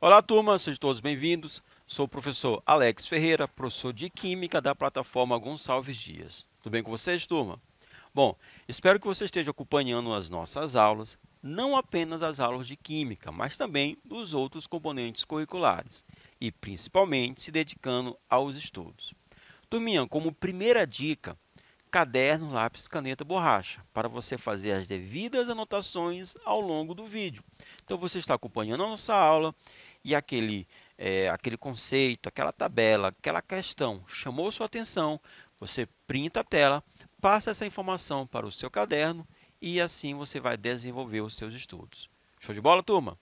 Olá, turma, sejam todos bem-vindos. Sou o professor Alex Ferreira, professor de Química da plataforma Gonçalves Dias. Tudo bem com vocês, turma? Bom, espero que você esteja acompanhando as nossas aulas, não apenas as aulas de Química, mas também dos outros componentes curriculares e, principalmente, se dedicando aos estudos. Turminha, como primeira dica, caderno, lápis, caneta, borracha, para você fazer as devidas anotações ao longo do vídeo. Então, você está acompanhando a nossa aula e aquele, é, aquele conceito, aquela tabela, aquela questão chamou sua atenção, você printa a tela, passa essa informação para o seu caderno e assim você vai desenvolver os seus estudos. Show de bola, turma?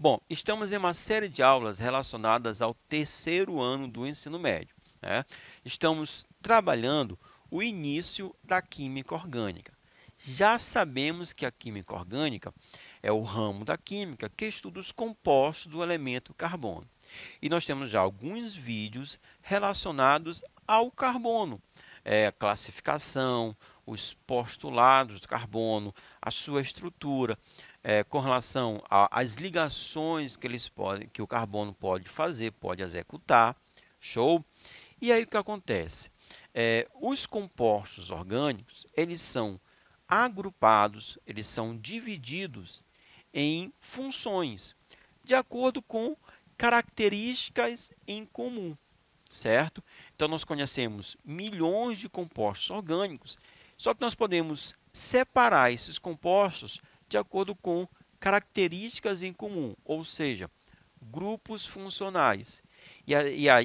Bom, estamos em uma série de aulas relacionadas ao terceiro ano do ensino médio. Né? Estamos trabalhando o início da química orgânica. Já sabemos que a química orgânica é o ramo da química que estuda os compostos do elemento carbono. E nós temos já alguns vídeos relacionados ao carbono, é, classificação, os postulados do carbono, a sua estrutura é, com relação às ligações que eles podem, que o carbono pode fazer, pode executar, show. E aí o que acontece? É, os compostos orgânicos eles são agrupados, eles são divididos em funções de acordo com características em comum, certo? Então nós conhecemos milhões de compostos orgânicos, só que nós podemos separar esses compostos de acordo com características em comum, ou seja, grupos funcionais. E, a, e, a,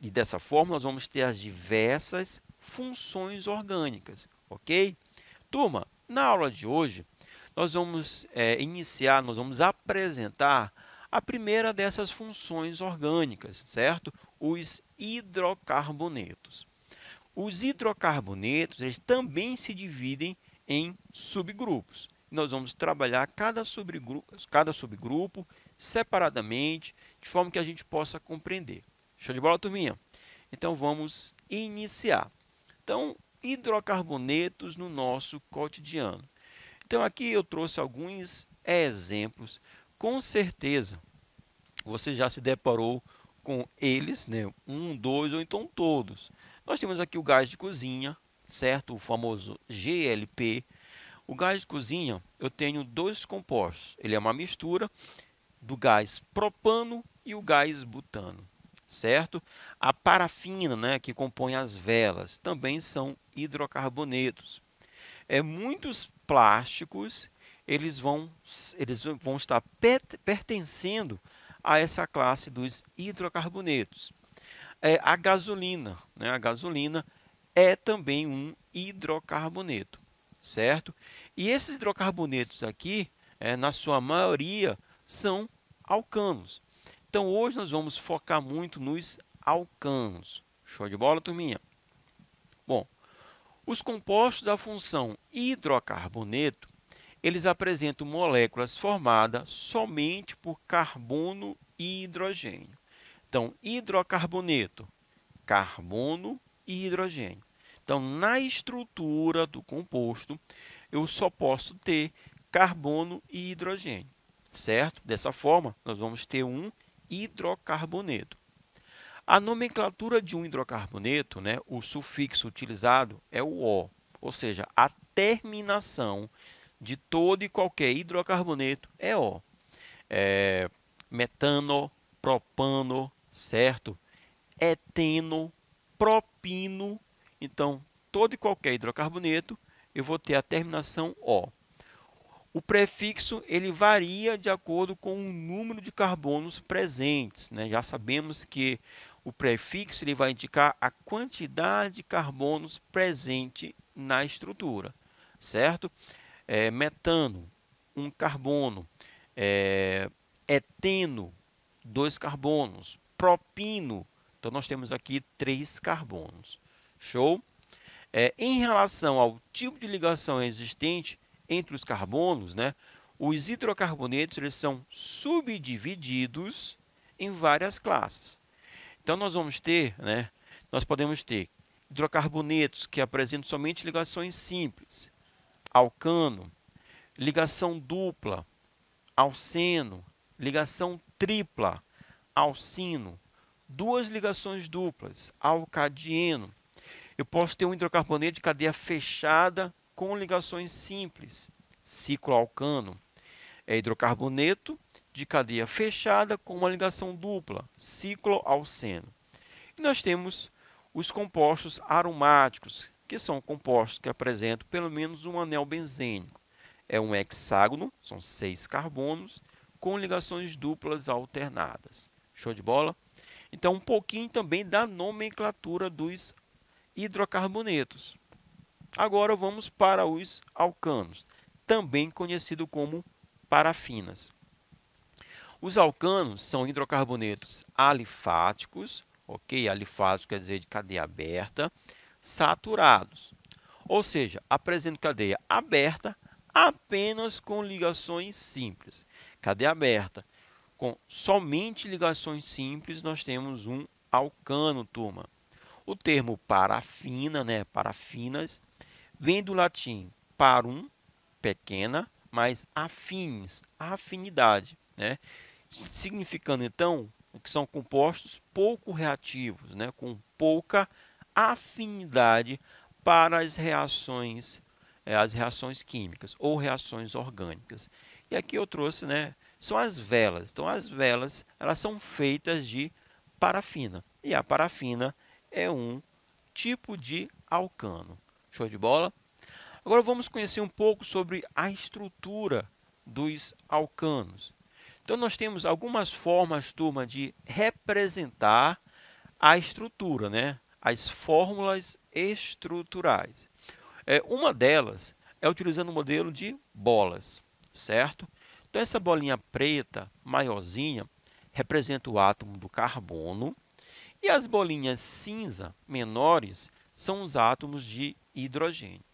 e dessa forma nós vamos ter as diversas funções orgânicas, ok? Turma, na aula de hoje nós vamos é, iniciar, nós vamos apresentar a primeira dessas funções orgânicas, certo? Os hidrocarbonetos. Os hidrocarbonetos eles também se dividem em subgrupos. Nós vamos trabalhar cada subgrupo, cada subgrupo separadamente, de forma que a gente possa compreender. Show de bola, turminha? Então vamos iniciar. Então, hidrocarbonetos no nosso cotidiano. Então aqui eu trouxe alguns exemplos. Com certeza você já se deparou com eles, né? um, dois ou então todos. Nós temos aqui o gás de cozinha, certo? O famoso GLP, o gás de cozinha, eu tenho dois compostos. Ele é uma mistura do gás propano e o gás butano, certo? A parafina, né, que compõe as velas, também são hidrocarbonetos. É muitos plásticos, eles vão eles vão estar pertencendo a essa classe dos hidrocarbonetos. É, a gasolina, né, a gasolina é também um hidrocarboneto certo? E esses hidrocarbonetos aqui, é, na sua maioria, são alcanos. Então, hoje nós vamos focar muito nos alcanos. Show de bola, turminha? Bom, os compostos da função hidrocarboneto, eles apresentam moléculas formadas somente por carbono e hidrogênio. Então, hidrocarboneto, carbono e hidrogênio. Então, na estrutura do composto, eu só posso ter carbono e hidrogênio, certo? Dessa forma, nós vamos ter um hidrocarboneto. A nomenclatura de um hidrocarboneto, né, o sufixo utilizado é o O, ou seja, a terminação de todo e qualquer hidrocarboneto é O. É, metano, propano, certo? Eteno, propino, então, todo e qualquer hidrocarboneto, eu vou ter a terminação O. O prefixo ele varia de acordo com o número de carbonos presentes. Né? Já sabemos que o prefixo ele vai indicar a quantidade de carbonos presente na estrutura, certo? É, metano, um carbono. É, eteno, dois carbonos. Propino, então nós temos aqui três carbonos. Show? É, em relação ao tipo de ligação existente entre os carbonos, né, os hidrocarbonetos eles são subdivididos em várias classes. Então, nós vamos ter, né, nós podemos ter hidrocarbonetos que apresentam somente ligações simples, alcano, ligação dupla, alceno, ligação tripla, alcino, duas ligações duplas, alcadieno, eu posso ter um hidrocarboneto de cadeia fechada com ligações simples. Cicloalcano é hidrocarboneto de cadeia fechada com uma ligação dupla, cicloalceno. E nós temos os compostos aromáticos, que são compostos que apresentam pelo menos um anel benzênico. É um hexágono, são seis carbonos, com ligações duplas alternadas. Show de bola? Então, um pouquinho também da nomenclatura dos hidrocarbonetos. Agora vamos para os alcanos, também conhecido como parafinas. Os alcanos são hidrocarbonetos alifáticos, ok? Alifático quer dizer de cadeia aberta, saturados, ou seja, apresentam cadeia aberta apenas com ligações simples. Cadeia aberta com somente ligações simples, nós temos um alcano, turma. O termo parafina, né, parafinas, vem do latim parum, pequena, mais afins, afinidade, né? Significando então que são compostos pouco reativos, né, com pouca afinidade para as reações é, as reações químicas ou reações orgânicas. E aqui eu trouxe, né, são as velas. Então as velas, elas são feitas de parafina. E a parafina é um tipo de alcano. Show de bola? Agora vamos conhecer um pouco sobre a estrutura dos alcanos. Então nós temos algumas formas, turma, de representar a estrutura, né? as fórmulas estruturais. É, uma delas é utilizando o modelo de bolas, certo? Então essa bolinha preta, maiorzinha, representa o átomo do carbono, e as bolinhas cinza menores são os átomos de hidrogênio.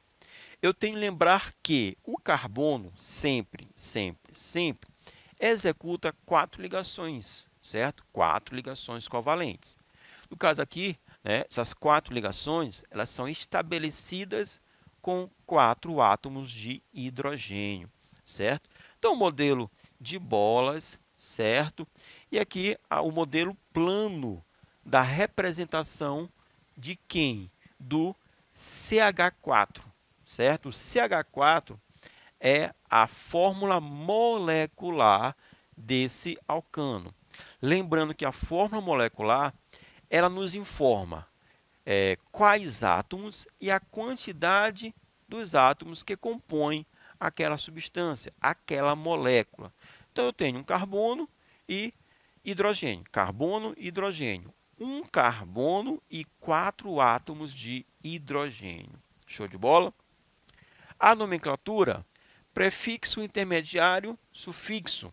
Eu tenho que lembrar que o carbono sempre, sempre, sempre executa quatro ligações, certo? Quatro ligações covalentes. No caso aqui, né, essas quatro ligações elas são estabelecidas com quatro átomos de hidrogênio, certo? Então, o modelo de bolas, certo? E aqui ah, o modelo plano da representação de quem? Do CH4, certo? O CH4 é a fórmula molecular desse alcano. Lembrando que a fórmula molecular ela nos informa é, quais átomos e a quantidade dos átomos que compõem aquela substância, aquela molécula. Então eu tenho um carbono e hidrogênio, carbono e hidrogênio, um carbono e quatro átomos de hidrogênio. Show de bola? A nomenclatura, prefixo intermediário, sufixo.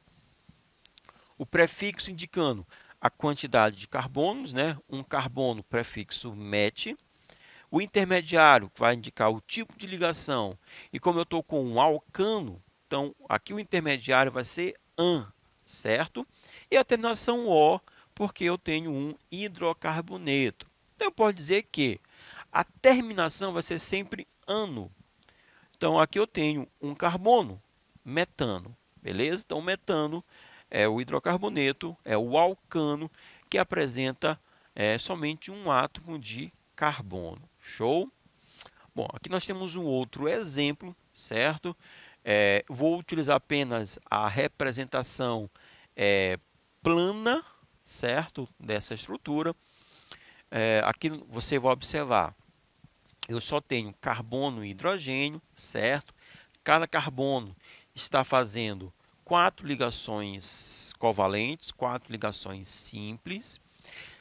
O prefixo indicando a quantidade de carbonos, né? um carbono prefixo met. O intermediário vai indicar o tipo de ligação. E como eu estou com um alcano, então aqui o intermediário vai ser an, certo? E a terminação O porque eu tenho um hidrocarboneto. Então, eu posso dizer que a terminação vai ser sempre ano. Então, aqui eu tenho um carbono, metano, beleza? Então, metano é o hidrocarboneto, é o alcano, que apresenta é, somente um átomo de carbono. Show? Bom, aqui nós temos um outro exemplo, certo? É, vou utilizar apenas a representação é, plana, certo dessa estrutura. É, aqui você vai observar, eu só tenho carbono e hidrogênio, certo? Cada carbono está fazendo quatro ligações covalentes, quatro ligações simples.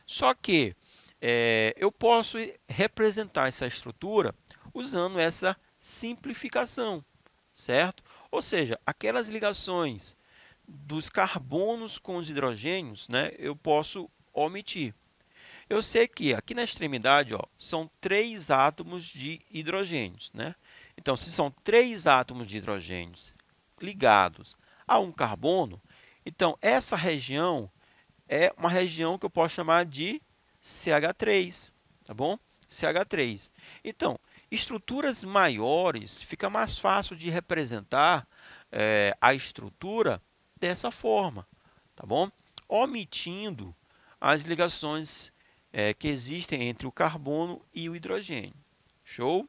Só que é, eu posso representar essa estrutura usando essa simplificação, certo? Ou seja, aquelas ligações dos carbonos com os hidrogênios, né, eu posso omitir. Eu sei que aqui na extremidade ó, são três átomos de hidrogênios. Né? Então, se são três átomos de hidrogênios ligados a um carbono, então essa região é uma região que eu posso chamar de CH3, tá bom? CH3. Então, estruturas maiores fica mais fácil de representar é, a estrutura dessa forma, tá bom? Omitindo as ligações é, que existem entre o carbono e o hidrogênio. Show?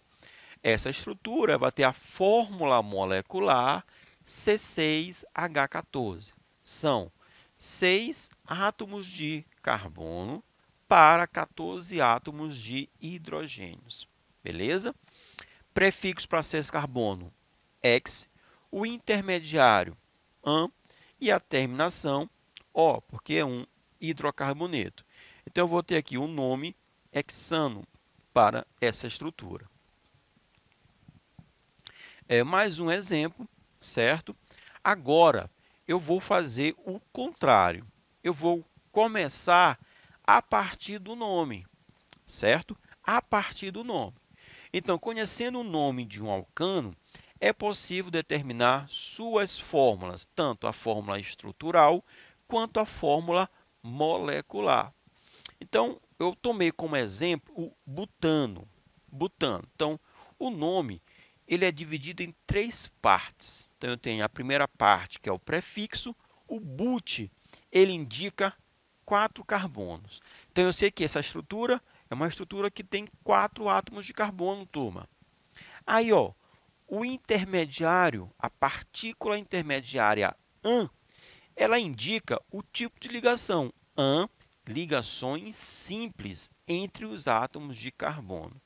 Essa estrutura vai ter a fórmula molecular C6H14. São seis átomos de carbono para 14 átomos de hidrogênios. Beleza? Prefixo para seis carbono, X. O intermediário, AMP e a terminação O, porque é um hidrocarboneto. Então, eu vou ter aqui um nome hexano para essa estrutura. É mais um exemplo, certo? Agora, eu vou fazer o contrário. Eu vou começar a partir do nome, certo? A partir do nome. Então, conhecendo o nome de um alcano, é possível determinar suas fórmulas, tanto a fórmula estrutural quanto a fórmula molecular. Então, eu tomei como exemplo o butano. butano. Então, o nome ele é dividido em três partes. Então, eu tenho a primeira parte, que é o prefixo. O but, ele indica quatro carbonos. Então, eu sei que essa estrutura é uma estrutura que tem quatro átomos de carbono, turma. Aí, ó, o intermediário, a partícula intermediária an, ela indica o tipo de ligação an, ligações simples entre os átomos de carbono.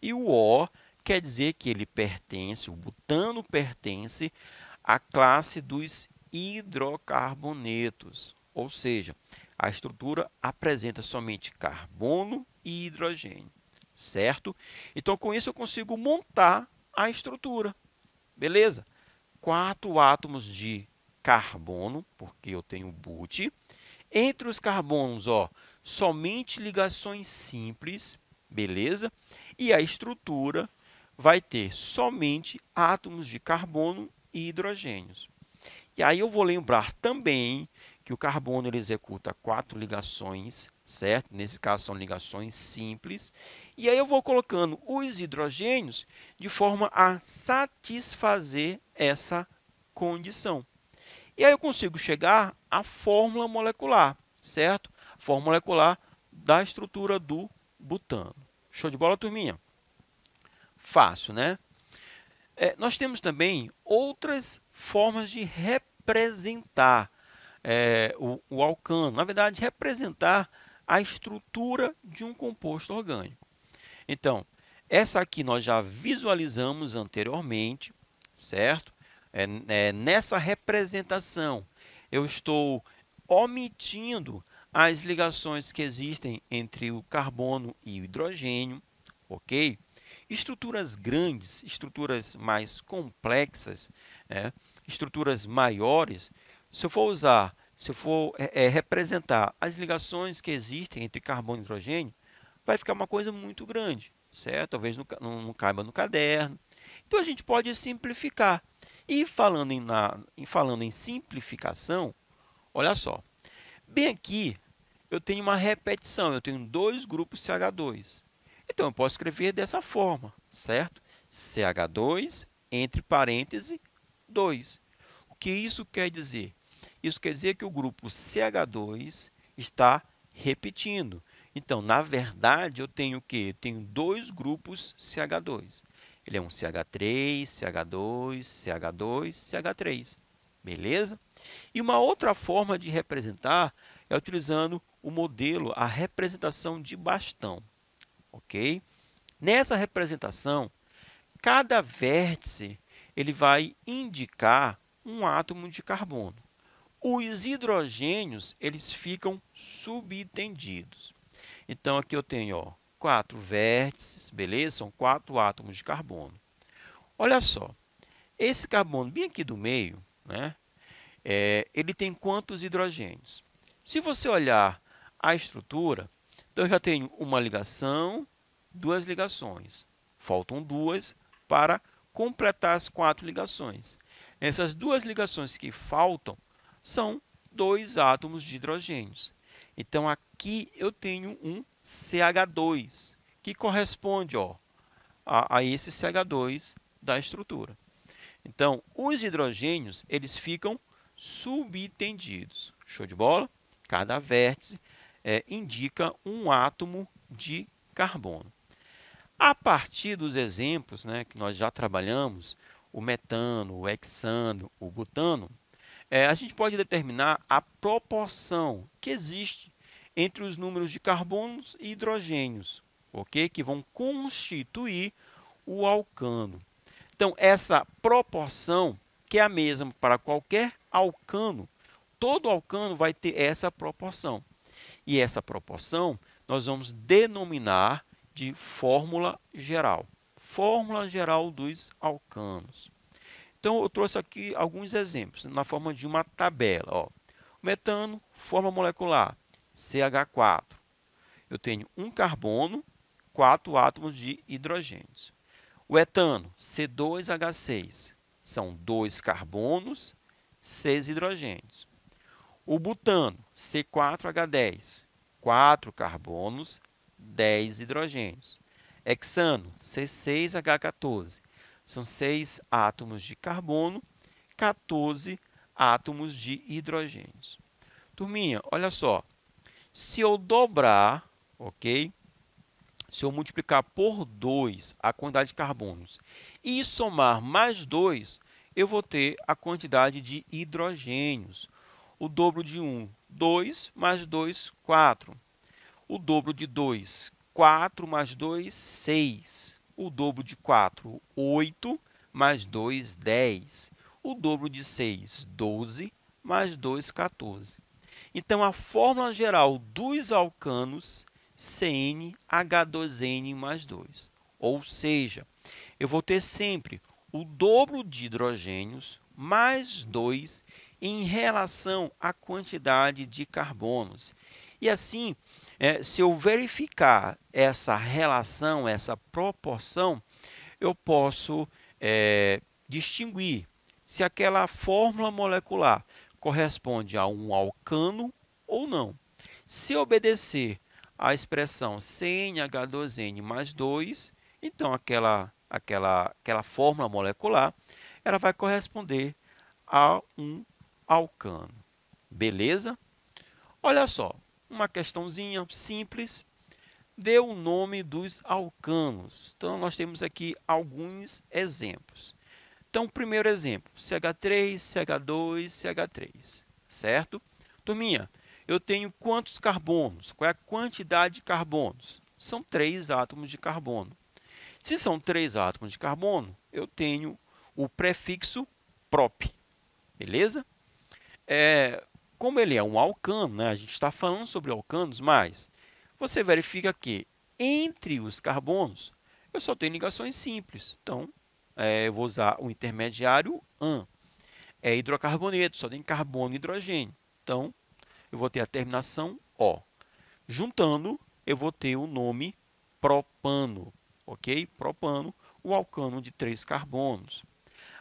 E o O quer dizer que ele pertence, o butano pertence à classe dos hidrocarbonetos, ou seja, a estrutura apresenta somente carbono e hidrogênio, certo? Então, com isso, eu consigo montar a estrutura. Beleza? Quatro átomos de carbono, porque eu tenho boot. Entre os carbonos, ó, somente ligações simples, beleza? E a estrutura vai ter somente átomos de carbono e hidrogênios. E aí eu vou lembrar também que o carbono ele executa quatro ligações, certo? Nesse caso são ligações simples. E aí eu vou colocando os hidrogênios de forma a satisfazer essa condição. E aí eu consigo chegar à fórmula molecular, certo? A fórmula molecular da estrutura do butano. Show de bola, turminha? Fácil, né? É, nós temos também outras formas de representar é, o, o alcano, na verdade, representar a estrutura de um composto orgânico. Então, essa aqui nós já visualizamos anteriormente, certo? É, é, nessa representação, eu estou omitindo as ligações que existem entre o carbono e o hidrogênio, ok? Estruturas grandes, estruturas mais complexas, né? estruturas maiores, se eu for usar se for é, é, representar as ligações que existem entre carbono e hidrogênio, vai ficar uma coisa muito grande, certo? Talvez não, não, não caiba no caderno. Então a gente pode simplificar. E falando em, na, em, falando em simplificação, olha só. Bem aqui, eu tenho uma repetição, eu tenho dois grupos CH2. Então, eu posso escrever dessa forma, certo? CH2 entre parêntese 2. O que isso quer dizer? Isso quer dizer que o grupo CH2 está repetindo. Então, na verdade, eu tenho o quê? Eu tenho dois grupos CH2. Ele é um CH3, CH2, CH2, CH3. Beleza? E uma outra forma de representar é utilizando o modelo, a representação de bastão. Ok? Nessa representação, cada vértice ele vai indicar um átomo de carbono. Os hidrogênios, eles ficam subentendidos. Então, aqui eu tenho ó, quatro vértices, beleza? São quatro átomos de carbono. Olha só, esse carbono bem aqui do meio, né? É, ele tem quantos hidrogênios? Se você olhar a estrutura, então eu já tenho uma ligação, duas ligações. Faltam duas para completar as quatro ligações. Essas duas ligações que faltam são dois átomos de hidrogênios. Então, aqui eu tenho um CH2, que corresponde ó, a, a esse CH2 da estrutura. Então, os hidrogênios eles ficam subtendidos. Show de bola? Cada vértice é, indica um átomo de carbono. A partir dos exemplos né, que nós já trabalhamos, o metano, o hexano, o butano, é, a gente pode determinar a proporção que existe entre os números de carbonos e hidrogênios, ok? Que vão constituir o alcano. Então, essa proporção, que é a mesma para qualquer alcano, todo alcano vai ter essa proporção. E essa proporção nós vamos denominar de fórmula geral. Fórmula geral dos alcanos. Então, eu trouxe aqui alguns exemplos, na forma de uma tabela. Ó. Metano, forma molecular, CH4. Eu tenho um carbono, quatro átomos de hidrogênios. O etano, C2H6, são dois carbonos, seis hidrogênios. O butano, C4H10, quatro carbonos, 10 hidrogênios. Hexano, C6H14, são 6 átomos de carbono, 14 átomos de hidrogênios. Turminha, olha só. Se eu dobrar, ok? Se eu multiplicar por 2 a quantidade de carbonos e somar mais 2, eu vou ter a quantidade de hidrogênios. O dobro de 1, um, 2, mais 2, 4. O dobro de 2, 4 mais 2, 6. O dobro de 4, 8, mais 2, 10. O dobro de 6, 12, mais 2, 14. Então, a fórmula geral dos alcanos, CnH2n mais 2. Ou seja, eu vou ter sempre o dobro de hidrogênios mais 2 em relação à quantidade de carbonos. E assim, é, se eu verificar essa relação, essa proporção, eu posso é, distinguir se aquela fórmula molecular corresponde a um alcano ou não. Se obedecer à expressão CnH2n mais 2, então aquela, aquela, aquela fórmula molecular ela vai corresponder a um alcano. Beleza? Olha só, uma questãozinha simples, dê o nome dos alcanos. Então, nós temos aqui alguns exemplos. Então, primeiro exemplo, CH3, CH2, CH3, certo? Turminha, eu tenho quantos carbonos? Qual é a quantidade de carbonos? São três átomos de carbono. Se são três átomos de carbono, eu tenho o prefixo prop, beleza? É, como ele é um alcano, né, a gente está falando sobre alcanos, mas você verifica que entre os carbonos eu só tenho ligações simples. Então, é, eu vou usar o intermediário AN. É hidrocarboneto, só tem carbono e hidrogênio. Então, eu vou ter a terminação O. Juntando, eu vou ter o nome propano, ok? Propano, o alcano de três carbonos.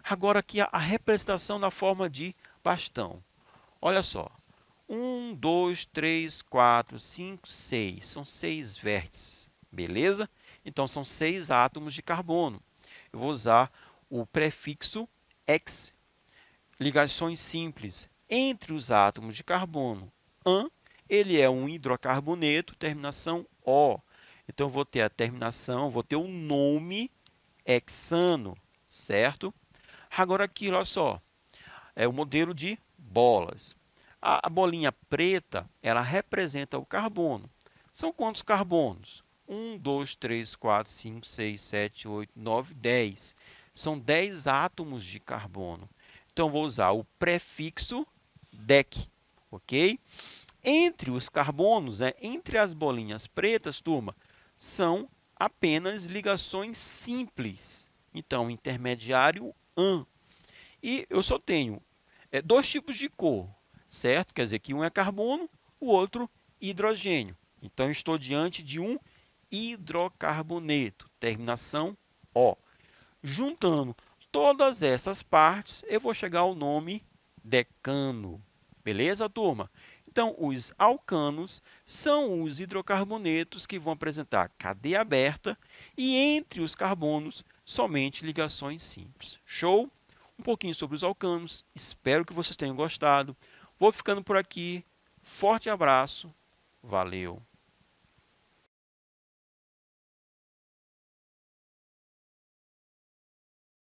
Agora aqui a, a representação na forma de bastão. Olha só. 1, 2, 3, 4, 5, 6. São seis vértices, beleza? Então, são seis átomos de carbono. Eu vou usar o prefixo X. Ligações simples entre os átomos de carbono. An, ele é um hidrocarboneto, terminação O. Então, eu vou ter a terminação, vou ter o nome hexano, certo? Agora, aqui, olha só, é o modelo de bolas. A bolinha preta, ela representa o carbono. São quantos carbonos? 1, 2, 3, 4, 5, 6, 7, 8, 9, 10. São 10 átomos de carbono. Então, vou usar o prefixo DEC, ok? Entre os carbonos, né, entre as bolinhas pretas, turma, são apenas ligações simples. Então, intermediário AN. E eu só tenho é, dois tipos de cor, certo? Quer dizer que um é carbono, o outro hidrogênio. Então, estou diante de um hidrocarboneto, terminação O. Juntando todas essas partes, eu vou chegar ao nome decano. Beleza, turma? Então, os alcanos são os hidrocarbonetos que vão apresentar cadeia aberta e entre os carbonos somente ligações simples. Show? um pouquinho sobre os alcanos. Espero que vocês tenham gostado. Vou ficando por aqui. Forte abraço. Valeu.